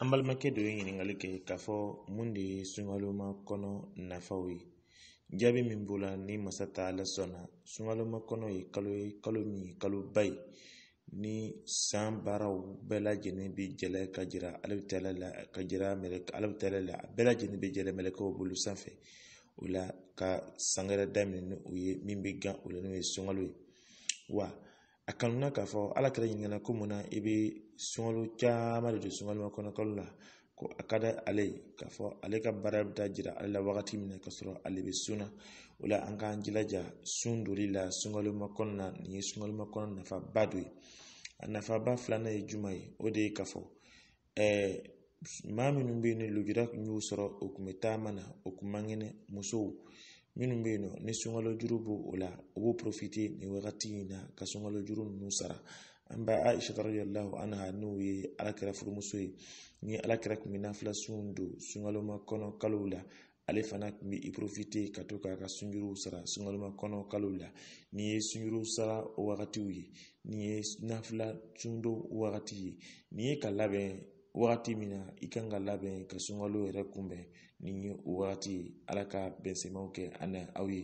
an balimakɛ dɔ ye ɲiningali kɛ k'a fɔ mun de ye sunkaloma kɔnɔ nafaw ye jaabi min b'o ni masa taala sɔnna sunkaloma kɔnɔ ye kalo ye kalo min ye kaloba ye ni san baaraw bɛɛ lajɛlen bɛ jɛlɛ ka jira ala bɛ la ka jira mɛlɛkɛ ala bɛ la a bɛɛ lajɛlen bɛ jɛlɛ mɛlɛkɛw bolo sanfɛ o la ka sangɛrɛ daminɛ ni o ye min bɛ gan o la n'o ye sunkalo ye wa a kanuna k'a fɔ ala kɛra ɲininkana ko mun na i bɛ sunkalo caman de don sunkalima kɔnɔ la ko a ka di ale ye k'a fɔ ale ka baara bɛ taa jira ale la wagati min na ka sɔrɔ ale bɛ sun na o la an k'an jilaja sun doli la sunkalima kɔnɔ na nin ye sunkalima kɔnɔ nafaba dɔ ye a nafaba filanan ye juma ye o de ye k'a fɔ ɛɛ maa minnu bɛ yen ni lujura y'u sɔrɔ u tun bɛ taama na u tun man kɛnɛ musow minnu bɛ yen ni sunkalo juru b'o o la u b'o porofite nin wagati in na ka sunkalo juru ninnu sara an bɛ aisha radiyallahu anha n'o ye alakira furumuso ye ni alakira tun bɛ nafila sun don sunkaloma kɔnɔ kalow la ale fana tun bɛ i porofite ka to k'a ka sunjuruw sara sunkaloma kɔnɔ kalow la ni ye sunjuruw sara wagatiw ye ni ye nafila sun don wagati ye nin ye ka labɛn wagati min na i kan ka labɛn ka sunkalo yɛrɛ kunbɛn ni o wagati ye ala ka bɛnsenmaw kɛ an na aw ye